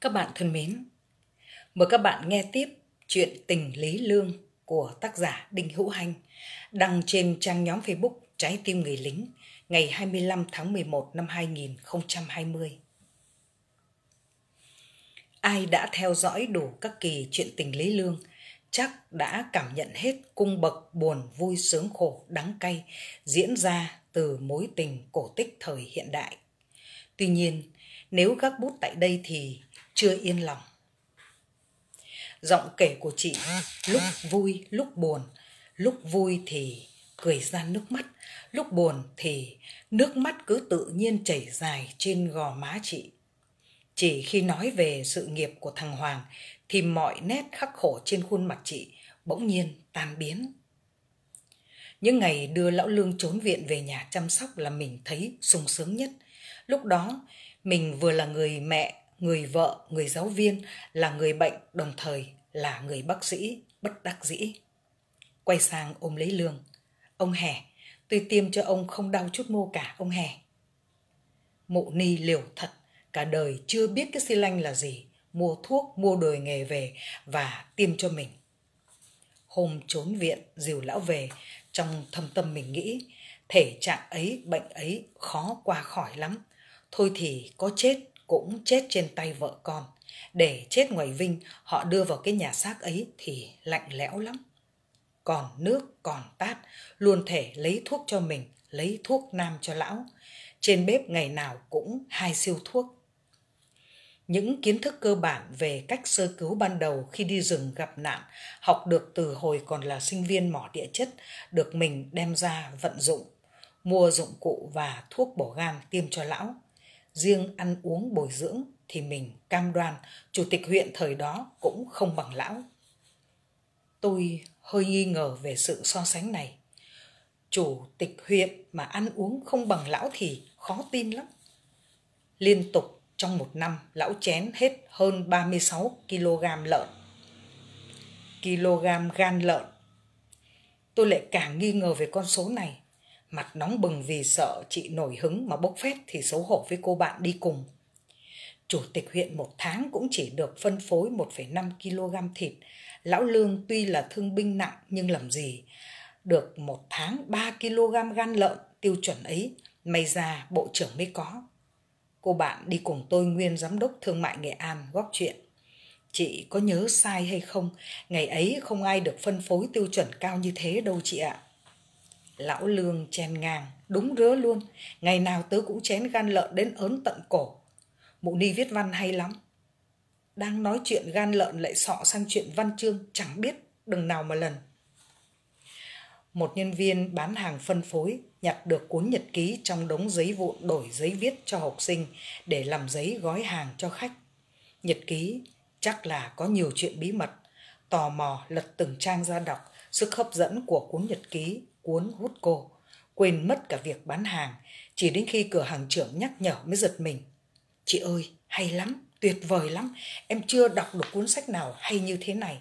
Các bạn thân mến, mời các bạn nghe tiếp chuyện Tình Lý Lương của tác giả Đinh Hữu Hành đăng trên trang nhóm Facebook Trái tim người lính ngày 25 tháng 11 năm 2020. Ai đã theo dõi đủ các kỳ chuyện tình Lý Lương chắc đã cảm nhận hết cung bậc buồn vui sướng khổ đắng cay diễn ra từ mối tình cổ tích thời hiện đại. Tuy nhiên, nếu gác bút tại đây thì chưa yên lòng giọng kể của chị lúc vui lúc buồn lúc vui thì cười ra nước mắt lúc buồn thì nước mắt cứ tự nhiên chảy dài trên gò má chị chỉ khi nói về sự nghiệp của thằng hoàng thì mọi nét khắc khổ trên khuôn mặt chị bỗng nhiên tan biến những ngày đưa lão lương trốn viện về nhà chăm sóc là mình thấy sung sướng nhất lúc đó mình vừa là người mẹ người vợ người giáo viên là người bệnh đồng thời là người bác sĩ bất đắc dĩ quay sang ôm lấy lương ông hè tôi tiêm cho ông không đau chút mô cả ông hè mộ ni liều thật cả đời chưa biết cái xi lanh là gì mua thuốc mua đời nghề về và tiêm cho mình hôm trốn viện dìu lão về trong thâm tâm mình nghĩ thể trạng ấy bệnh ấy khó qua khỏi lắm thôi thì có chết cũng chết trên tay vợ con. Để chết ngoài Vinh, họ đưa vào cái nhà xác ấy thì lạnh lẽo lắm. Còn nước, còn tát, luôn thể lấy thuốc cho mình, lấy thuốc nam cho lão. Trên bếp ngày nào cũng hai siêu thuốc. Những kiến thức cơ bản về cách sơ cứu ban đầu khi đi rừng gặp nạn, học được từ hồi còn là sinh viên mỏ địa chất, được mình đem ra vận dụng, mua dụng cụ và thuốc bổ gan tiêm cho lão riêng ăn uống bồi dưỡng thì mình cam đoan chủ tịch huyện thời đó cũng không bằng lão. Tôi hơi nghi ngờ về sự so sánh này. Chủ tịch huyện mà ăn uống không bằng lão thì khó tin lắm. Liên tục trong một năm lão chén hết hơn 36 kg lợn. Kg gan lợn. Tôi lại càng nghi ngờ về con số này Mặt nóng bừng vì sợ chị nổi hứng mà bốc phét thì xấu hổ với cô bạn đi cùng. Chủ tịch huyện một tháng cũng chỉ được phân phối 1,5 kg thịt. Lão Lương tuy là thương binh nặng nhưng làm gì. Được một tháng 3 kg gan lợn tiêu chuẩn ấy, may ra bộ trưởng mới có. Cô bạn đi cùng tôi nguyên giám đốc thương mại Nghệ An góp chuyện. Chị có nhớ sai hay không? Ngày ấy không ai được phân phối tiêu chuẩn cao như thế đâu chị ạ. Lão lương chèn ngang, đúng rứa luôn. Ngày nào tớ cũng chén gan lợn đến ớn tận cổ. Mụ ni viết văn hay lắm. Đang nói chuyện gan lợn lại sọ sang chuyện văn chương, chẳng biết đừng nào mà lần. Một nhân viên bán hàng phân phối nhặt được cuốn nhật ký trong đống giấy vụn đổi giấy viết cho học sinh để làm giấy gói hàng cho khách. Nhật ký chắc là có nhiều chuyện bí mật, tò mò lật từng trang ra đọc sức hấp dẫn của cuốn nhật ký cuốn hút cô quên mất cả việc bán hàng chỉ đến khi cửa hàng trưởng nhắc nhở mới giật mình chị ơi hay lắm tuyệt vời lắm em chưa đọc được cuốn sách nào hay như thế này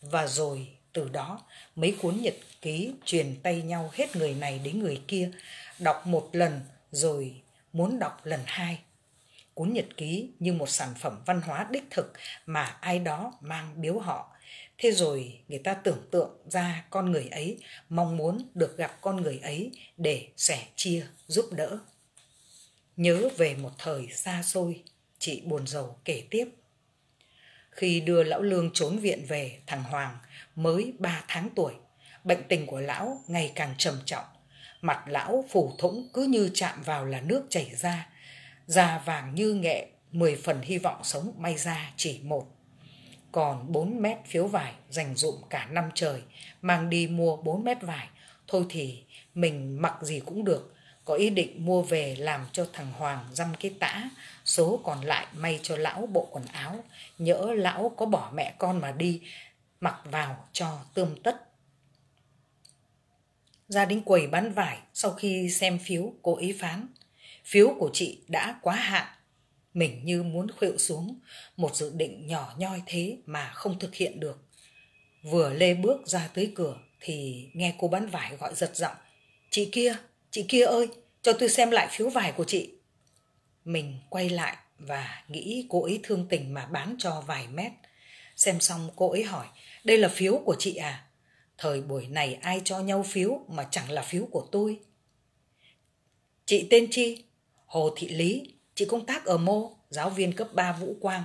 và rồi từ đó mấy cuốn nhật ký truyền tay nhau hết người này đến người kia đọc một lần rồi muốn đọc lần hai cuốn nhật ký như một sản phẩm văn hóa đích thực mà ai đó mang biếu họ thế rồi người ta tưởng tượng ra con người ấy mong muốn được gặp con người ấy để sẻ chia giúp đỡ nhớ về một thời xa xôi chị buồn rầu kể tiếp khi đưa lão lương trốn viện về thằng hoàng mới ba tháng tuổi bệnh tình của lão ngày càng trầm trọng mặt lão phủ thũng cứ như chạm vào là nước chảy ra da vàng như nghệ mười phần hy vọng sống may ra chỉ một còn 4 mét phiếu vải dành dụng cả năm trời, mang đi mua 4 mét vải. Thôi thì mình mặc gì cũng được, có ý định mua về làm cho thằng Hoàng dăm cái tã, số còn lại may cho lão bộ quần áo, nhỡ lão có bỏ mẹ con mà đi, mặc vào cho tươm tất. Ra đến quầy bán vải, sau khi xem phiếu, cô ý phán, phiếu của chị đã quá hạn, mình như muốn khuỵu xuống, một dự định nhỏ nhoi thế mà không thực hiện được. Vừa lê bước ra tới cửa thì nghe cô bán vải gọi giật giọng. Chị kia, chị kia ơi, cho tôi xem lại phiếu vải của chị. Mình quay lại và nghĩ cô ấy thương tình mà bán cho vài mét. Xem xong cô ấy hỏi, đây là phiếu của chị à? Thời buổi này ai cho nhau phiếu mà chẳng là phiếu của tôi. Chị tên chi? Hồ Thị Lý, Chị công tác ở Mô, giáo viên cấp 3 Vũ Quang.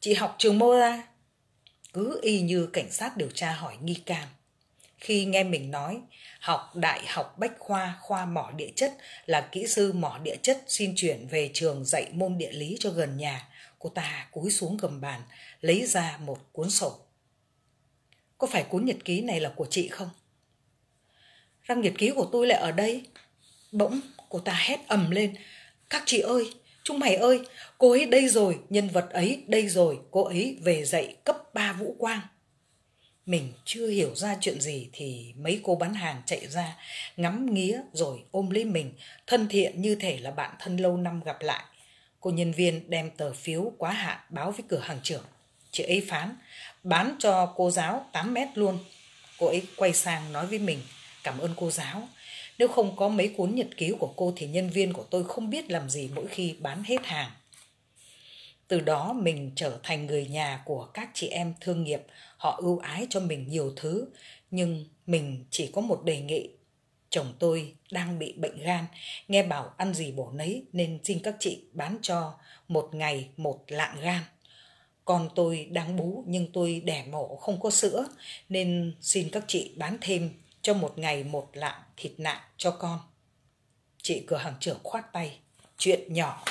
Chị học trường Mô ra. Cứ y như cảnh sát điều tra hỏi nghi can. Khi nghe mình nói, học Đại học Bách Khoa, khoa mỏ địa chất là kỹ sư mỏ địa chất xin chuyển về trường dạy môn địa lý cho gần nhà. Cô ta cúi xuống gầm bàn, lấy ra một cuốn sổ. Có phải cuốn nhật ký này là của chị không? Răng nhật ký của tôi lại ở đây. Bỗng cô ta hét ầm lên. Các chị ơi, Chúng mày ơi, cô ấy đây rồi, nhân vật ấy đây rồi, cô ấy về dạy cấp 3 Vũ Quang. Mình chưa hiểu ra chuyện gì thì mấy cô bán hàng chạy ra, ngắm nghía rồi ôm lấy mình, thân thiện như thể là bạn thân lâu năm gặp lại. Cô nhân viên đem tờ phiếu quá hạn báo với cửa hàng trưởng. Chị ấy phán, bán cho cô giáo 8 mét luôn. Cô ấy quay sang nói với mình, cảm ơn cô giáo. Nếu không có mấy cuốn nhật ký của cô thì nhân viên của tôi không biết làm gì mỗi khi bán hết hàng. Từ đó mình trở thành người nhà của các chị em thương nghiệp, họ ưu ái cho mình nhiều thứ, nhưng mình chỉ có một đề nghị. Chồng tôi đang bị bệnh gan, nghe bảo ăn gì bổ nấy nên xin các chị bán cho một ngày một lạng gan. Con tôi đang bú nhưng tôi đẻ mổ không có sữa nên xin các chị bán thêm cho một ngày một lạng thịt nạc cho con. Chị cửa hàng trưởng khoát tay, chuyện nhỏ,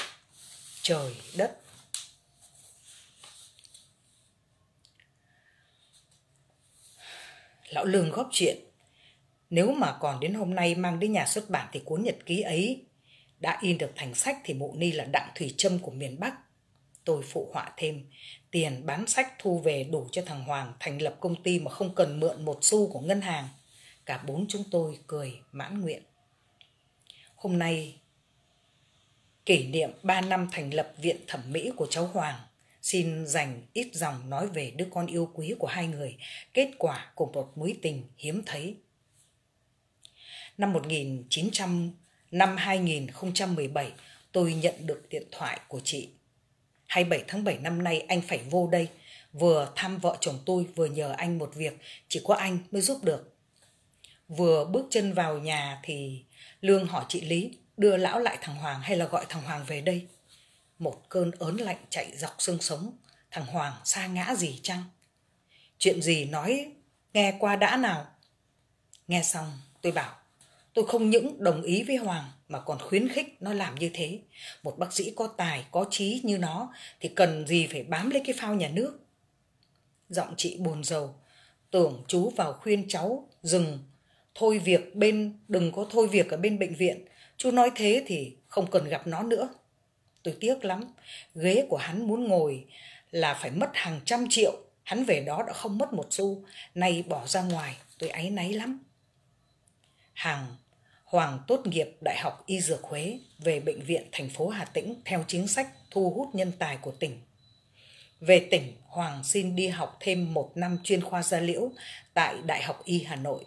trời đất. Lão Lương góp chuyện, nếu mà còn đến hôm nay mang đến nhà xuất bản thì cuốn nhật ký ấy đã in được thành sách thì mụ ni là đặng thủy trâm của miền Bắc. Tôi phụ họa thêm, tiền bán sách thu về đủ cho thằng Hoàng thành lập công ty mà không cần mượn một xu của ngân hàng cả bốn chúng tôi cười mãn nguyện. Hôm nay, kỷ niệm 3 năm thành lập Viện Thẩm mỹ của cháu Hoàng, xin dành ít dòng nói về đứa con yêu quý của hai người, kết quả của một mối tình hiếm thấy. Năm 1900, năm 2017, tôi nhận được điện thoại của chị. 27 tháng 7 năm nay anh phải vô đây, vừa thăm vợ chồng tôi vừa nhờ anh một việc, chỉ có anh mới giúp được vừa bước chân vào nhà thì lương hỏi chị lý đưa lão lại thằng hoàng hay là gọi thằng hoàng về đây một cơn ớn lạnh chạy dọc xương sống thằng hoàng xa ngã gì chăng chuyện gì nói nghe qua đã nào nghe xong tôi bảo tôi không những đồng ý với hoàng mà còn khuyến khích nó làm như thế một bác sĩ có tài có trí như nó thì cần gì phải bám lấy cái phao nhà nước giọng chị buồn rầu tưởng chú vào khuyên cháu dừng thôi việc bên đừng có thôi việc ở bên bệnh viện chú nói thế thì không cần gặp nó nữa tôi tiếc lắm ghế của hắn muốn ngồi là phải mất hàng trăm triệu hắn về đó đã không mất một xu nay bỏ ra ngoài tôi áy náy lắm hằng hoàng tốt nghiệp đại học y dược huế về bệnh viện thành phố hà tĩnh theo chính sách thu hút nhân tài của tỉnh về tỉnh hoàng xin đi học thêm một năm chuyên khoa gia liễu tại đại học y hà nội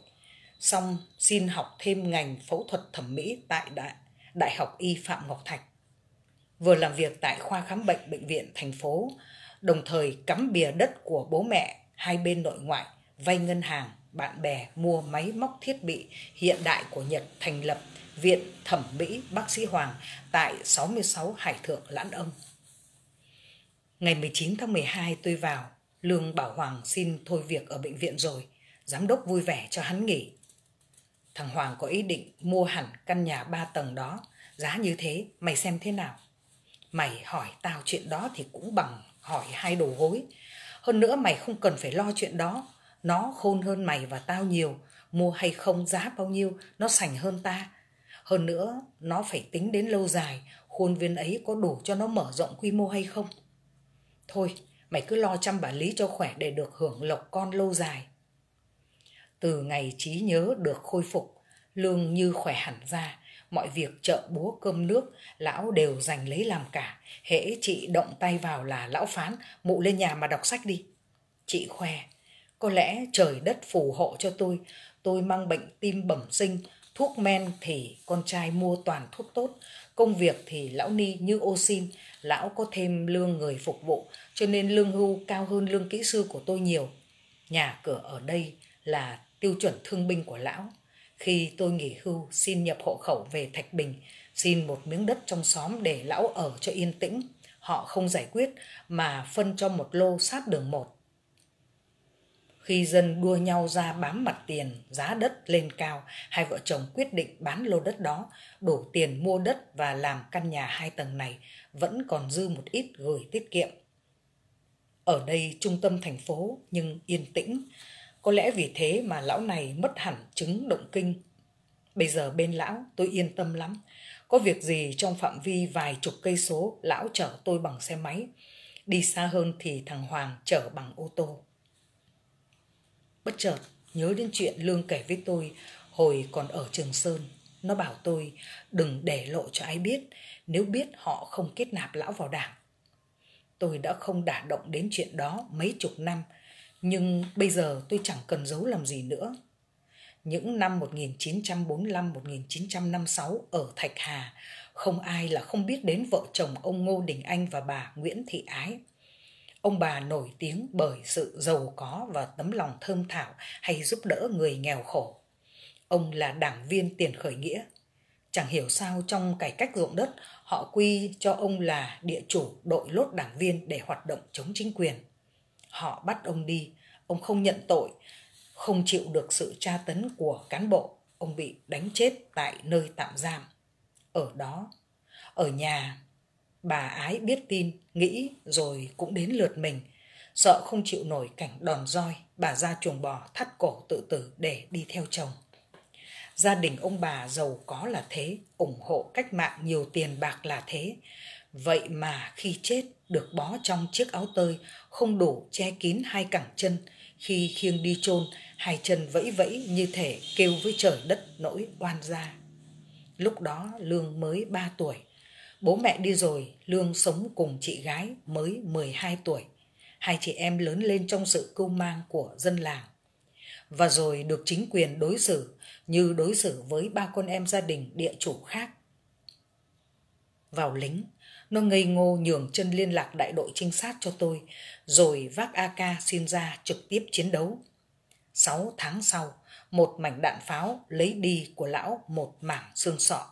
xong xin học thêm ngành phẫu thuật thẩm mỹ tại Đại, Đại học Y Phạm Ngọc Thạch. Vừa làm việc tại khoa khám bệnh bệnh viện thành phố, đồng thời cắm bìa đất của bố mẹ hai bên nội ngoại, vay ngân hàng, bạn bè mua máy móc thiết bị hiện đại của Nhật thành lập Viện Thẩm mỹ Bác sĩ Hoàng tại 66 Hải Thượng Lãn Ông. Ngày 19 tháng 12 tôi vào, Lương Bảo Hoàng xin thôi việc ở bệnh viện rồi. Giám đốc vui vẻ cho hắn nghỉ. Thằng Hoàng có ý định mua hẳn căn nhà ba tầng đó, giá như thế mày xem thế nào? Mày hỏi tao chuyện đó thì cũng bằng hỏi hai đồ hối. Hơn nữa mày không cần phải lo chuyện đó, nó khôn hơn mày và tao nhiều, mua hay không giá bao nhiêu, nó sành hơn ta. Hơn nữa, nó phải tính đến lâu dài, khuôn viên ấy có đủ cho nó mở rộng quy mô hay không. Thôi, mày cứ lo chăm bà Lý cho khỏe để được hưởng lộc con lâu dài. Từ ngày trí nhớ được khôi phục, lương như khỏe hẳn ra, mọi việc chợ búa cơm nước, lão đều dành lấy làm cả. Hễ chị động tay vào là lão phán, mụ lên nhà mà đọc sách đi. Chị khoe, có lẽ trời đất phù hộ cho tôi, tôi mang bệnh tim bẩm sinh, thuốc men thì con trai mua toàn thuốc tốt, công việc thì lão ni như ô xin, lão có thêm lương người phục vụ, cho nên lương hưu cao hơn lương kỹ sư của tôi nhiều. Nhà cửa ở đây là tiêu chuẩn thương binh của lão. Khi tôi nghỉ hưu, xin nhập hộ khẩu về Thạch Bình, xin một miếng đất trong xóm để lão ở cho yên tĩnh. Họ không giải quyết mà phân cho một lô sát đường một. Khi dân đua nhau ra bám mặt tiền, giá đất lên cao, hai vợ chồng quyết định bán lô đất đó, đủ tiền mua đất và làm căn nhà hai tầng này, vẫn còn dư một ít gửi tiết kiệm. Ở đây trung tâm thành phố nhưng yên tĩnh, có lẽ vì thế mà lão này mất hẳn chứng động kinh. Bây giờ bên lão tôi yên tâm lắm. Có việc gì trong phạm vi vài chục cây số lão chở tôi bằng xe máy. Đi xa hơn thì thằng Hoàng chở bằng ô tô. Bất chợt nhớ đến chuyện Lương kể với tôi hồi còn ở Trường Sơn. Nó bảo tôi đừng để lộ cho ai biết, nếu biết họ không kết nạp lão vào đảng. Tôi đã không đả động đến chuyện đó mấy chục năm, nhưng bây giờ tôi chẳng cần giấu làm gì nữa. Những năm 1945-1956 ở Thạch Hà, không ai là không biết đến vợ chồng ông Ngô Đình Anh và bà Nguyễn Thị Ái. Ông bà nổi tiếng bởi sự giàu có và tấm lòng thơm thảo hay giúp đỡ người nghèo khổ. Ông là đảng viên tiền khởi nghĩa. Chẳng hiểu sao trong cải cách ruộng đất, họ quy cho ông là địa chủ đội lốt đảng viên để hoạt động chống chính quyền họ bắt ông đi ông không nhận tội không chịu được sự tra tấn của cán bộ ông bị đánh chết tại nơi tạm giam ở đó ở nhà bà ái biết tin nghĩ rồi cũng đến lượt mình sợ không chịu nổi cảnh đòn roi bà ra chuồng bò thắt cổ tự tử để đi theo chồng gia đình ông bà giàu có là thế ủng hộ cách mạng nhiều tiền bạc là thế Vậy mà khi chết được bó trong chiếc áo tơi không đủ che kín hai cẳng chân, khi khiêng đi chôn hai chân vẫy vẫy như thể kêu với trời đất nỗi oan gia. Lúc đó Lương mới 3 tuổi. Bố mẹ đi rồi, Lương sống cùng chị gái mới 12 tuổi. Hai chị em lớn lên trong sự cưu mang của dân làng. Và rồi được chính quyền đối xử như đối xử với ba con em gia đình địa chủ khác. Vào lính, nó ngây ngô nhường chân liên lạc đại đội trinh sát cho tôi, rồi vác AK xin ra trực tiếp chiến đấu. Sáu tháng sau, một mảnh đạn pháo lấy đi của lão một mảng xương sọ.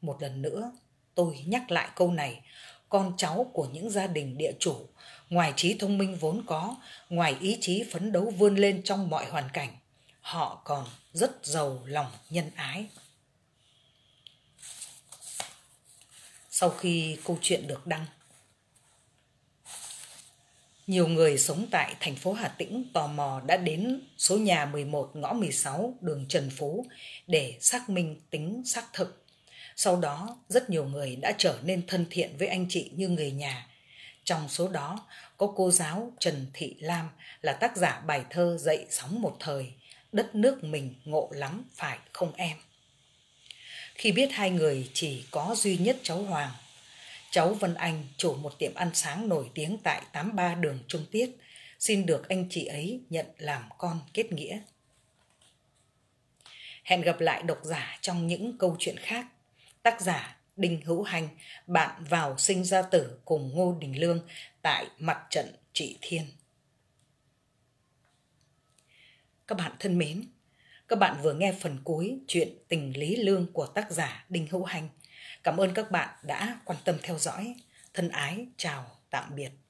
Một lần nữa, tôi nhắc lại câu này, con cháu của những gia đình địa chủ, ngoài trí thông minh vốn có, ngoài ý chí phấn đấu vươn lên trong mọi hoàn cảnh, họ còn rất giàu lòng nhân ái. sau khi câu chuyện được đăng. Nhiều người sống tại thành phố Hà Tĩnh tò mò đã đến số nhà 11 ngõ 16 đường Trần Phú để xác minh tính xác thực. Sau đó, rất nhiều người đã trở nên thân thiện với anh chị như người nhà. Trong số đó, có cô giáo Trần Thị Lam là tác giả bài thơ dậy sóng một thời, đất nước mình ngộ lắm phải không em? khi biết hai người chỉ có duy nhất cháu Hoàng. Cháu Vân Anh, chủ một tiệm ăn sáng nổi tiếng tại 83 đường Trung Tiết, xin được anh chị ấy nhận làm con kết nghĩa. Hẹn gặp lại độc giả trong những câu chuyện khác. Tác giả Đinh Hữu Hành, bạn vào sinh ra tử cùng Ngô Đình Lương tại mặt trận Trị Thiên. Các bạn thân mến, các bạn vừa nghe phần cuối chuyện Tình Lý Lương của tác giả Đinh Hữu Hành. Cảm ơn các bạn đã quan tâm theo dõi. Thân ái, chào, tạm biệt.